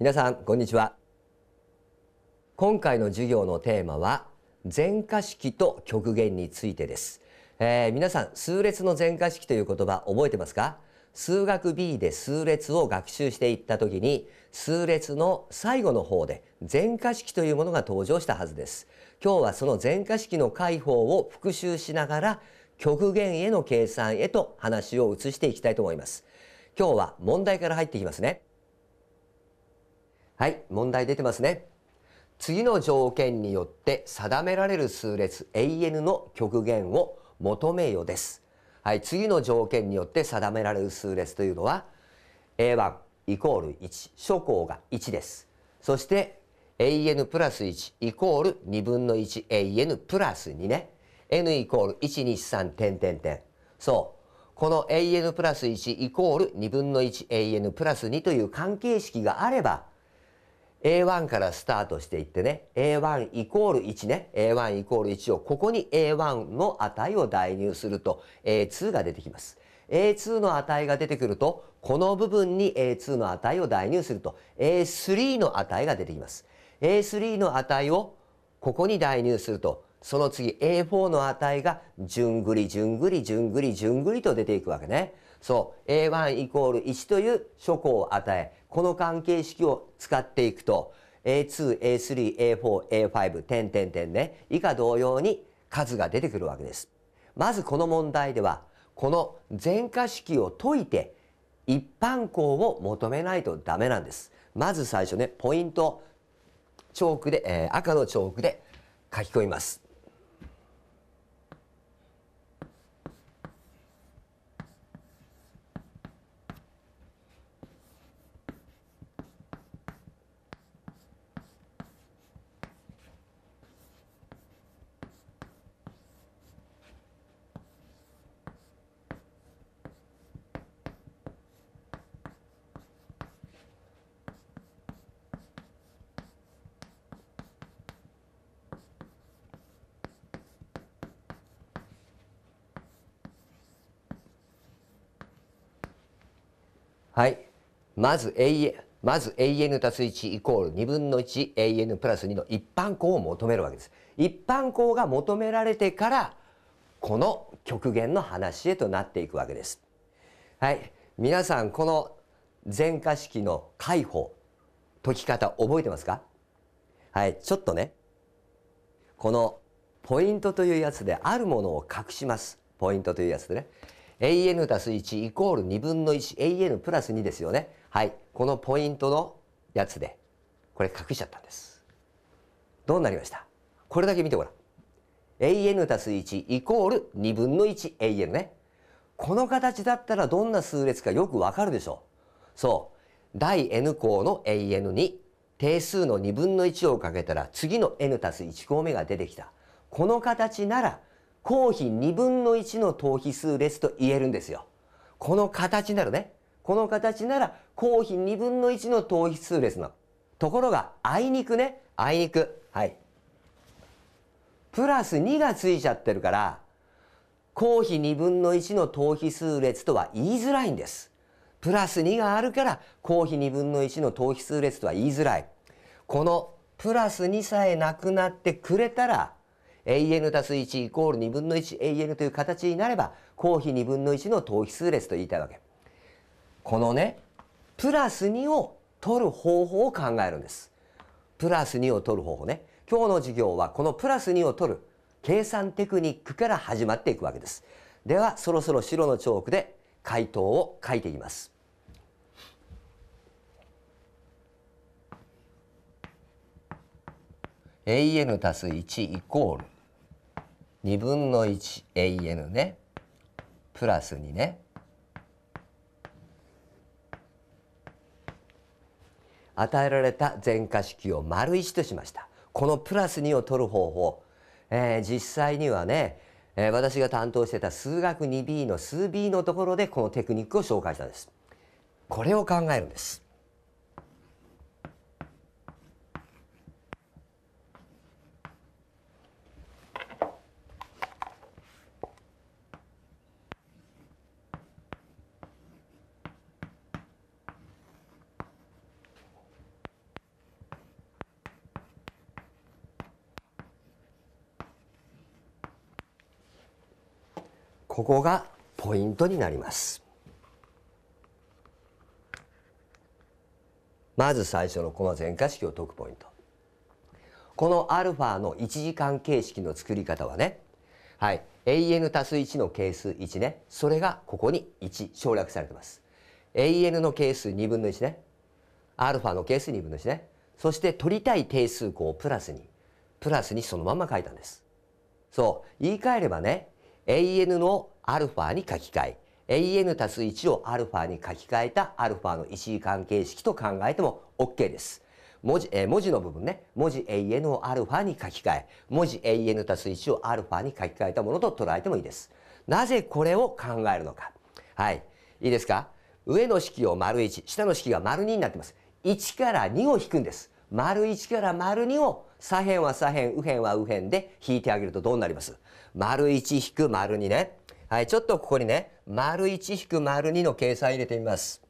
皆さんこんにちは今回の授業のテーマは前科式と極限についてです、えー、皆さん数列の前科式という言葉覚えてますか数学 B で数列を学習していった時に数列の最後の方で前科式というものが登場したはずです今日はその前科式の解法を復習しながら極限への計算へと話を移していきたいと思います今日は問題から入っていきますねはい、問題出てますね。次の条件によって定められる数列永遠の極限を求めよです。はい、次の条件によって定められる数列というのは A1 イコール1初項が1です。そして AN プラス1イコール2分の 1AN プラス2ね。N イコール123点点点。そう。この AN プラス1イコール2分の 1AN プラス2という関係式があれば A1 からスタートしていってね、A1 イコール1ね、A1 イコール1を、ここに A1 の値を代入すると A2 が出てきます。A2 の値が出てくると、この部分に A2 の値を代入すると A3 の値が出てきます。A3 の値をここに代入するとその次 A4 の値が順繰り順繰り順繰り順繰りと出ていくわけね。そう A1 イコール1という初項与えこの関係式を使っていくと A2A3A4A5 点点点ね以下同様に数が出てくるわけです。まずこの問題ではこの全化式を解いて一般項を求めないとダメなんです。まず最初ねポイントチョークで、えー、赤のチョークで書き込みます。はいまず an まず an たす1イコール2分の 1an プラス2の一般項を求めるわけです一般項が求められてからこの極限の話へとなっていくわけですはい皆さんこの全化式の解法解き方覚えてますかはいちょっとねこのポイントというやつであるものを隠しますポイントというやつでね an たす1イコール2分の 1an プラス2ですよね。はい。このポイントのやつで、これ隠しちゃったんです。どうなりましたこれだけ見てごらん。an たす1イコール2分の 1an ね。この形だったらどんな数列かよくわかるでしょう。そう。第 n 項の an に定数の2分の1をかけたら次の n たす1項目が出てきた。この形なら公費2分の1の等比数列と言えるんですよ。この形ならね、この形なら公費2分の1の等比数列の。ところが、あいにくね、あいにく。はい。プラス2がついちゃってるから、公費2分の1の等比数列とは言いづらいんです。プラス2があるから、公費2分の1の等比数列とは言いづらい。このプラス2さえなくなってくれたら、an たす1イコール2分の 1an という形になれば公費2分の1の等比数列と言いたいわけ。このねプラス2を取る方法を考えるんです。プラス2を取る方法ね。今日の授業はこのプラス2を取る計算テクニックから始まっていくわけです。ではそろそろ白のチョークで回答を書いていきます。an たす1イコール2分の 1an ねプラスにね与えられた全化式を丸1としましたこのプラス2を取る方法、えー、実際にはね、えー、私が担当してた数学 2B の数 B のところでこのテクニックを紹介したんですこれを考えるんですここがポイントになりますまず最初のこの全化式を解くポイントこの α の1次間形式の作り方はねはい an す1の係数1ねそれがここに1省略されてます an の係数2分の1ね α の係数2分の1ねそして取りたい定数項をプラスにプラスにそのまま書いたんですそう言い換えればね an の α に書き換え an たす1を α に書き換えた α の一次関係式と考えても OK です。文字、えー、文字の部分ね、文字 AN を α に書き換え、文字 AN たす1を α に書き換えたものと捉えてもいいです。なぜこれを考えるのか。はい。いいですか上の式を丸1、下の式が丸2になってます。1から2を引くんです。丸1から丸2を左辺は左辺、右辺は右辺で引いてあげるとどうなります丸一引く丸二ね。はい、ちょっとここにね、丸一引く丸二の計算入れてみます。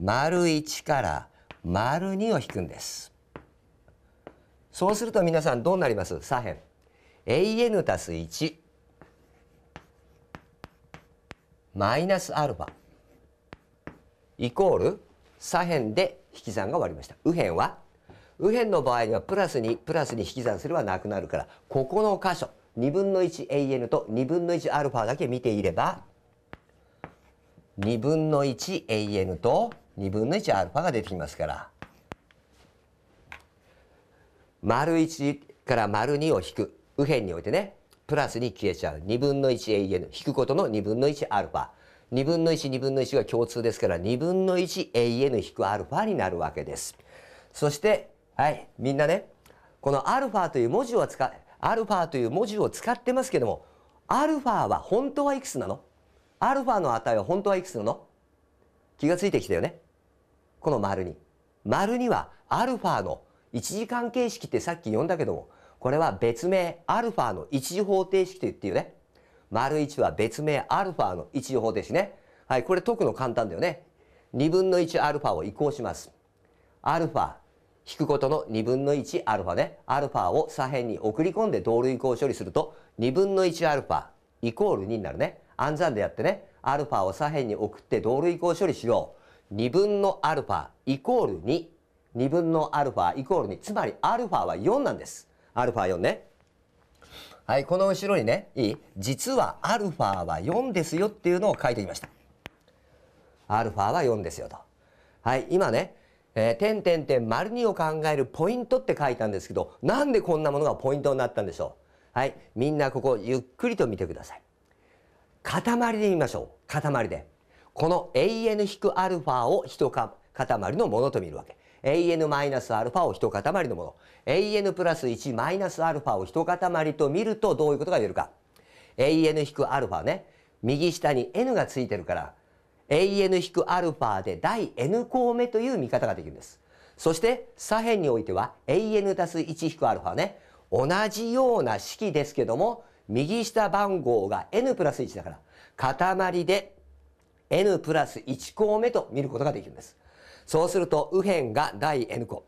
丸一から丸二を引くんです。そうすると皆さんどうなります左辺。an 足す1マイナスアルファイコール左辺で引き算が終わりました。右辺は右辺の場合にはプラスにプラスに引き算すればなくなるからここの箇所2分の 1an と2分の 1α だけ見ていれば2分の 1an と2分の 1α が出てきますから丸1から丸2を引く右辺においてねプラスに消えちゃう2分の 1an 引くことの2分の 1α 2分の1、2分の1が共通ですから、2分の 1an 引く α になるわけです。そして、はい、みんなね、この α という文字を使アルファという文字を使ってますけどもアルファは本当はいくつなのアルファの値は本当はいくつなの気がついてきたよねこの丸に丸にはアルファの一次関係式ってさっき読んだけどもこれは別名アルファの一次方程式と言っていよね丸1は別名アルファの一次方程式ねはいこれ解くの簡単だよね2分の1アルファを移行しますアルファ引くことの2分の1アルファね。アルファを左辺に送り込んで同類項処理すると、2分の1アルファイコール2になるね。暗算でやってね。アルファを左辺に送って同類項処理しよう。2分のアルファイコール2。2分のアルファイコール2。つまりアルファは4なんです。アルファ4ね。はい、この後ろにね、いい実はアルファは4ですよっていうのを書いてみました。アルファは4ですよと。はい、今ね、えー、点点点丸2を考えるポイントって書いたんですけど、なんでこんなものがポイントになったんでしょう。はい。みんなここゆっくりと見てください。塊で見ましょう。塊で。この an-α を一塊のものと見るわけ。an-α を一塊のもの。an プラス 1-α を一塊と見るとどういうことが言えるか。an-α ね。右下に n がついてるから an-α で第 n 項目という見方ができるんです。そして左辺においては an-1-α ね、同じような式ですけども、右下番号が n プラス1だから、塊で n プラス1項目と見ることができるんです。そうすると右辺が第 n 項、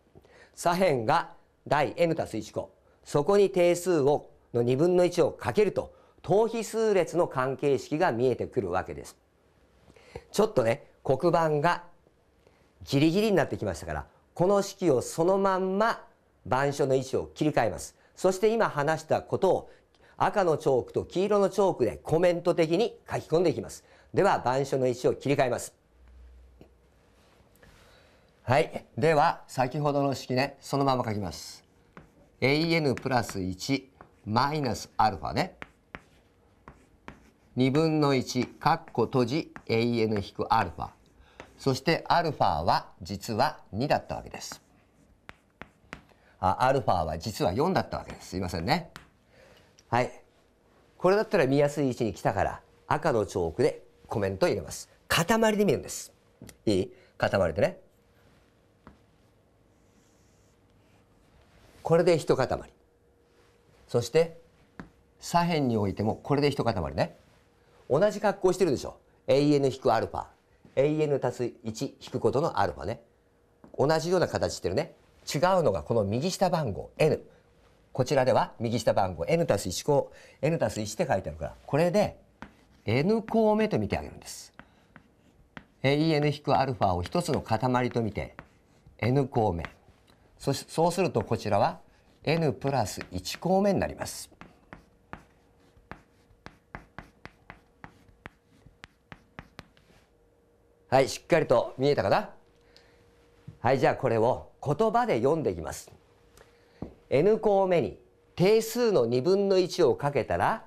左辺が第 n 足す1項、そこに定数をの2分の1をかけると、等比数列の関係式が見えてくるわけです。ちょっとね黒板がギリギリになってきましたからこの式をそのまんま板書の位置を切り替えますそして今話したことを赤のチョークと黄色のチョークでコメント的に書き込んでいきますでは板書の位置を切り替えますはいでは先ほどの式ねそのまま書きます an プラス1マイナスアルファね2分の1括弧閉じ a n 引くアルファそしてアルファは実は2だったわけですあアルファは実は4だったわけですすいませんねはいこれだったら見やすい位置に来たから赤のチョークでコメント入れます塊で見るんですいい塊でねこれで一塊そして左辺においてもこれで一塊ね同じ格好してるでしょ AN-α 引く AN 足す1引くことの α ね同じような形してるね違うのがこの右下番号 n こちらでは右下番号 n 足す1項 n 足す1って書いてあるからこれで n 項目と見てあげるんです AN-α 引くを一つの塊と見て n 項目そそうするとこちらは n プラス1項目になりますはいしっかりと見えたかなはいじゃあこれを言葉で読んでいきます n 項目に定数の2分の1をかけたら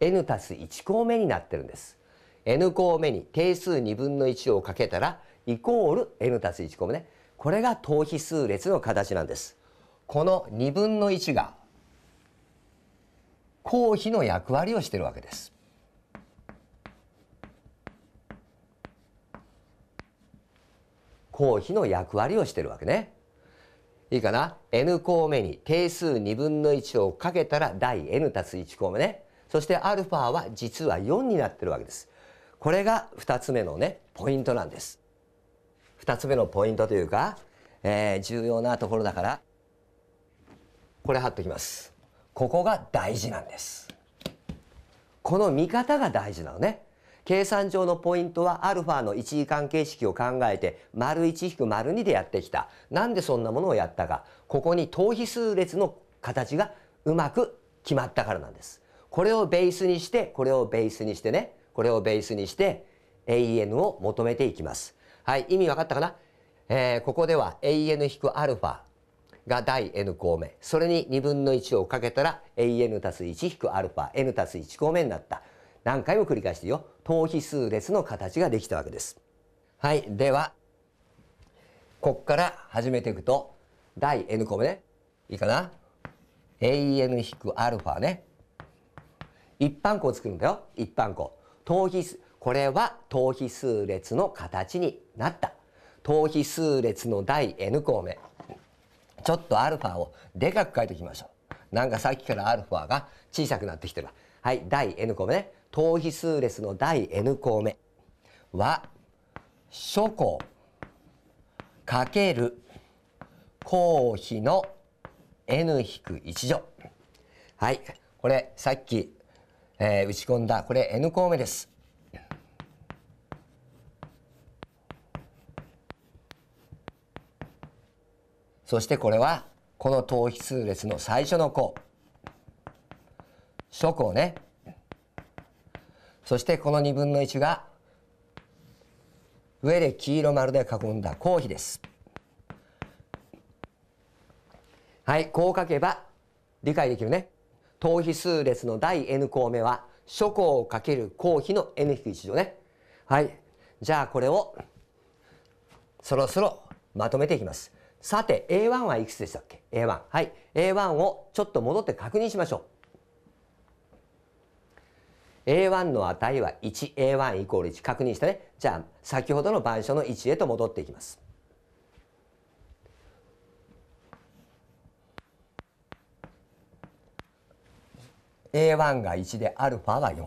n たす1項目になってるんです n 項目に定数2分の1をかけたらイコール n たす1項目ねこれが等比数列の形なんですこの2分の1が公費の役割をしてるわけです公費の役割をしてるわけね。いいかな ?n 項目に定数2分の1をかけたら第 n たす1項目ね。そして α は実は4になってるわけです。これが2つ目のね、ポイントなんです。2つ目のポイントというか、えー、重要なところだから、これ貼っときます。ここが大事なんです。この見方が大事なのね。計算上のポイントは α の一次関係式を考えて ①-2 でやってきた。なんでそんなものをやったか。ここに等比数列の形がうまく決まったからなんです。これをベースにして、これをベースにしてね、これをベースにして AN を求めていきます。はい、意味分かったかな、えー、ここでは AN-α が第 n 項目。それに2分の1をかけたら AN たす 1-α、n たす1項目になった。何回も繰り返してよ。等比数列の形ができたわけです。はい、では、こっから始めていくと、第 n 個目ね。いいかな ?an-α ね。一般項を作るんだよ。一般項。等比数。これは等比数列の形になった。等比数列の第 n 項目。ちょっと α をでかく書いておきましょう。なんかさっきから α が小さくなってきてる。はい、第 n 項目ね。等比数列の第 n 項目は、諸項かける公比の n-1 乗。はい、これさっき、えー、打ち込んだ、これ n 項目です。そしてこれはこの等比数列の最初の項。初項ねそしてこの2分の1が上で黄色丸で囲んだ公費ですはいこう書けば理解できるね等比数列の第 n 項目は初項をかける公費の n-1 乗ねはいじゃあこれをそろそろまとめていきますさて A1 はいくつでしたっけ A1 はい A1 をちょっと戻って確認しましょう A1 の値は 1A1 イコール1確認したねじゃあ先ほどの板書の1へと戻っていきます。A1 が1で α は4。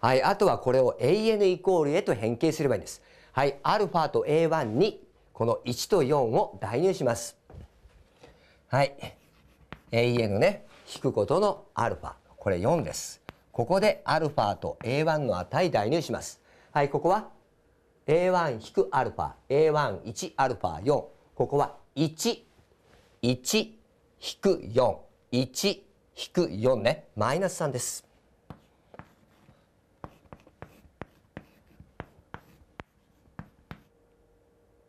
はい、あとはこれを AN イコールへと変形すればいいんです。はい、α と A1 にこの1と4を代入します。はい。AN ね引くことのアルファこれ4ですここでアルファと A1 の値代入しますはいここは A1 引くアルファ A11 アルファ4ここは11引く41引く4ねマイナス3です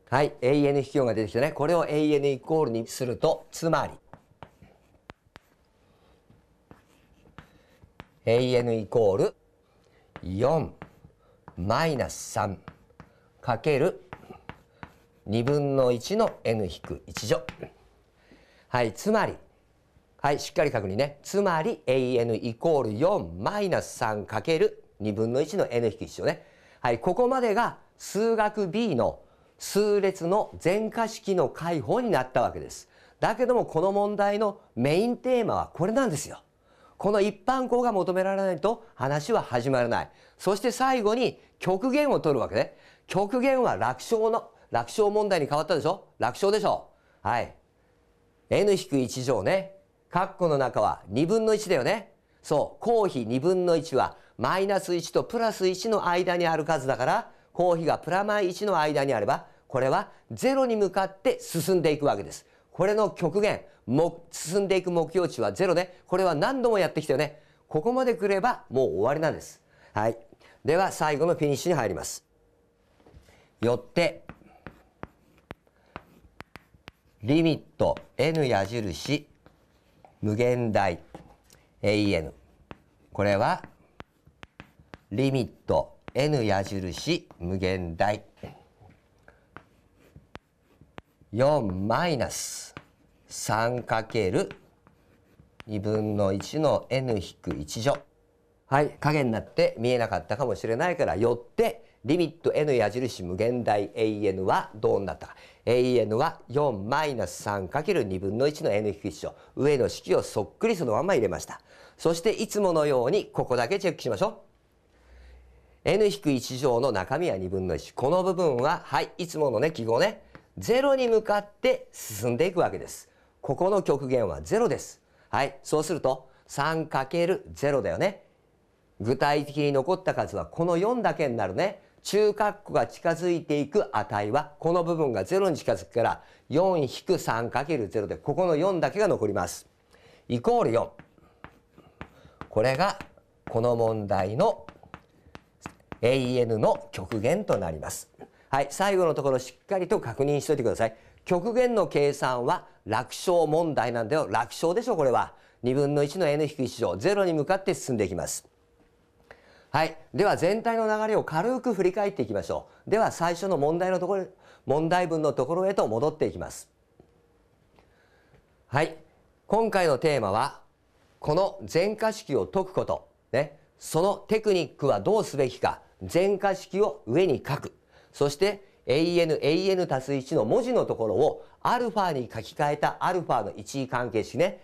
はい AN 引き4が出てきたねこれを AN イコールにするとつまり an イコール4マイナス3かける2分の1の n-1 引く乗。はい、つまり、はい、しっかり確認ね。つまり an イコール4マイナス3かける2分の1の n-1 引く乗ね。はい、ここまでが数学 B の数列の全化式の解法になったわけです。だけどもこの問題のメインテーマはこれなんですよ。この一般項が求められないと話は始まらない。そして最後に極限を取るわけね。極限は楽勝の、楽勝問題に変わったでしょ楽勝でしょはい。n-1 乗ね。括弧の中は2分の1だよね。そう。公比2分の1はマイナス1とプラス1の間にある数だから、公比がプラマイ1の間にあれば、これは0に向かって進んでいくわけです。これの極限も進んでいく目標値は0ねこれは何度もやってきたよねここまで来ればもう終わりなんですはいでは最後のフィニッシュに入りますよってリミット N 矢印無限大 AN これはリミット N 矢印無限大4マイナス3る2分の1の n-1 乗。はい、影になって見えなかったかもしれないからよってリミット n 矢印無限大 an はどうなったか an は 4-3×2 分の1の n-1 乗上の式をそっくりそのまま入れましたそしていつものようにここだけチェックしましょう n-1 乗の中身は2分の1この部分ははいいつものね記号ねゼロに向かって進んでいくわけです。ここの極限はゼロです。はい。そうすると 3×0 だよね。具体的に残った数はこの4だけになるね。中括弧が近づいていく値はこの部分がゼロに近づくから 4-3×0 でここの4だけが残ります。イコール4。これがこの問題の AN の極限となります。はい、最後のところしっかりと確認しておいてください。極限の計算は楽勝問題なんだよ。楽勝でしょ、これは。2分の1の n-1 乗、0に向かって進んでいきます。はい。では全体の流れを軽く振り返っていきましょう。では最初の問題のところ、問題文のところへと戻っていきます。はい。今回のテーマは、この全化式を解くこと。ね。そのテクニックはどうすべきか。全化式を上に書く。そして、an, an たす1の文字のところをアルファに書き換えたアルファの一位関係式ね。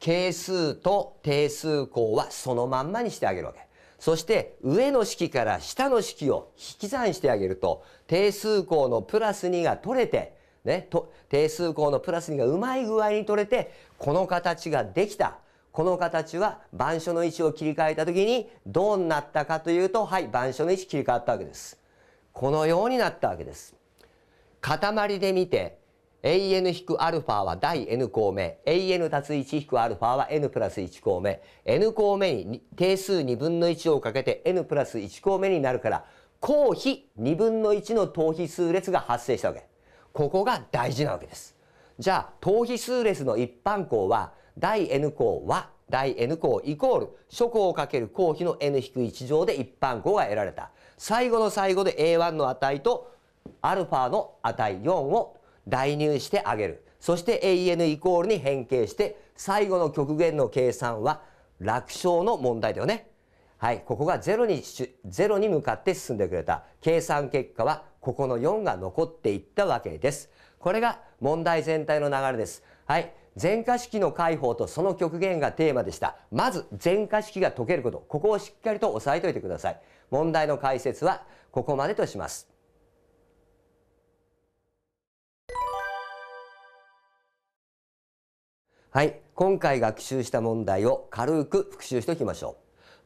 係数と定数項はそのまんまにしてあげるわけ。そして上の式から下の式を引き算してあげると定数項のプラス2が取れて、ね、と定数項のプラス2がうまい具合に取れてこの形ができた。この形は板書の位置を切り替えた時にどうなったかというとはい板書の位置切り替わったわけです。このようになったわけです。塊で見て an-α は第 n 項目 an-1-α は n プラス1項目 n 項目に定数2分の1をかけて n プラス1項目になるから公比2分の1の等比数列が発生したわけここが大事なわけですじゃあ等比数列の一般項は第 n 項は第 n 項イコール初項をかける公比の n-1 乗で一般項が得られた最後の最後で A1 の値と α の値4を代入してあげるそして AN イコールに変形して最後の極限の計算は楽勝の問題だよねはいここが0にに向かって進んでくれた計算結果はここの4が残っていったわけですこれが問題全体の流れですはい全化式の解放とその極限がテーマでしたまず全化式が解けることここをしっかりと押さえておいてください問題の解説はここまでとしますはい今回学習した問題を軽く復習しておきましょ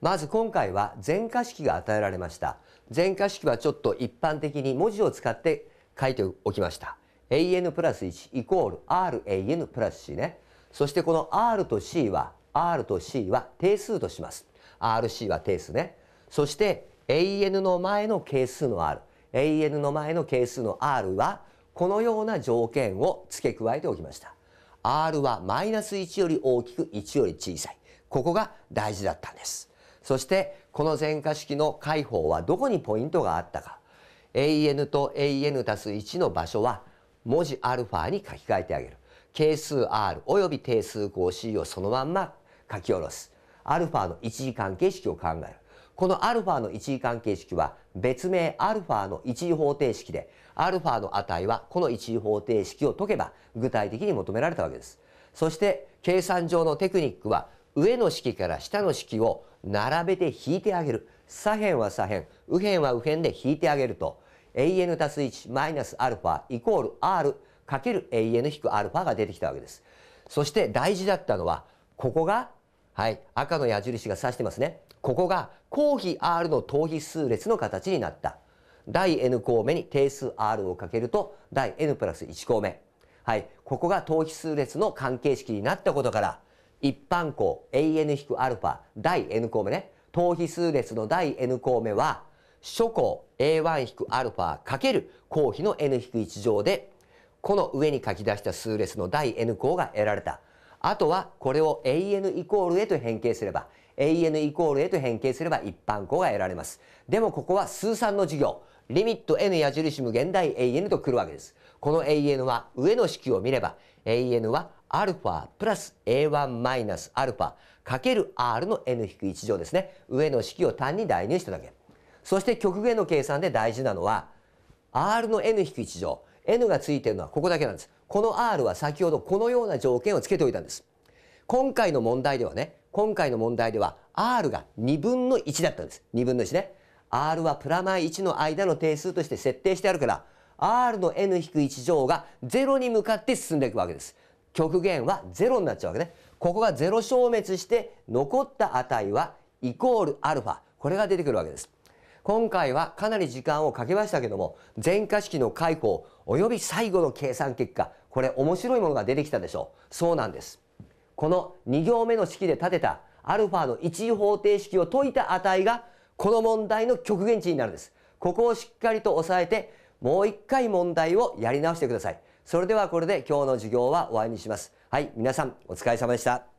うまず今回は全化式が与えられました全化式はちょっと一般的に文字を使って書いておきました an プラス1イコール ran プラス c ね。そしてこの r と c は r と c は定数とします。rc は定数ね。そして an の前の係数の r。an の前の係数の r はこのような条件を付け加えておきました。r はマイナス1より大きく1より小さい。ここが大事だったんです。そしてこの全化式の解法はどこにポイントがあったか。an と an たす1の場所は文字アルファに書き換えてあげる係数 r および定数項 c をそのまんま書き下ろすアルファの一次関係式を考えるこのアルファの一次関係式は別名アルファの一次方程式でアルファの値はこの一次方程式を解けば具体的に求められたわけです。そして計算上のテクニックは上の式から下の式を並べて引いてあげる。左辺は左辺、右辺は右辺で引いてあげると an+1 すマイナスアルファイコール r かける a n 引くアルファが出てきたわけです。そして大事だったのは、ここが、はい、赤の矢印が指してますね。ここが公比 r の等比数列の形になった。第 n 項目に定数 r をかけると、第 n プラス1項目。はい、ここが等比数列の関係式になったことから、一般項 an-α 引く第 n 項目ね、等比数列の第 n 項目は、初項 a1-α× 公比の n-1 乗でこの上に書き出した数列の第 n 項が得られた。あとはこれを an イコールへと変形すれば an イコールへと変形すれば一般項が得られます。でもここは数三の授業。リミット n 矢印無限大 an と来るわけです。この an は上の式を見れば an は α プラス a1 マイナス α かける r の n-1 乗ですね。上の式を単に代入しただけ。そして極限の計算で大事なのは R の n-1 乗 n がついてるのはここだけなんです。この r は先ほどこのような条件をつけておいたんです。今回の問題ではね、今回の問題では r が2分の1だったんです。2分の1ね。r はプラマイ1の間の定数として設定してあるから、r の n-1 乗が0に向かって進んでいくわけです。極限は0になっちゃうわけね。ここが0消滅して残った値はイコール α。これが出てくるわけです。今回はかなり時間をかけましたけども、前科式の解雇よび最後の計算結果、これ面白いものが出てきたでしょう。そうなんです。この2行目の式で立てたアルファの1次方程式を解いた値が、この問題の極限値になるんです。ここをしっかりと押さえて、もう一回問題をやり直してください。それではこれで今日の授業は終わりにします。はい、皆さんお疲れ様でした。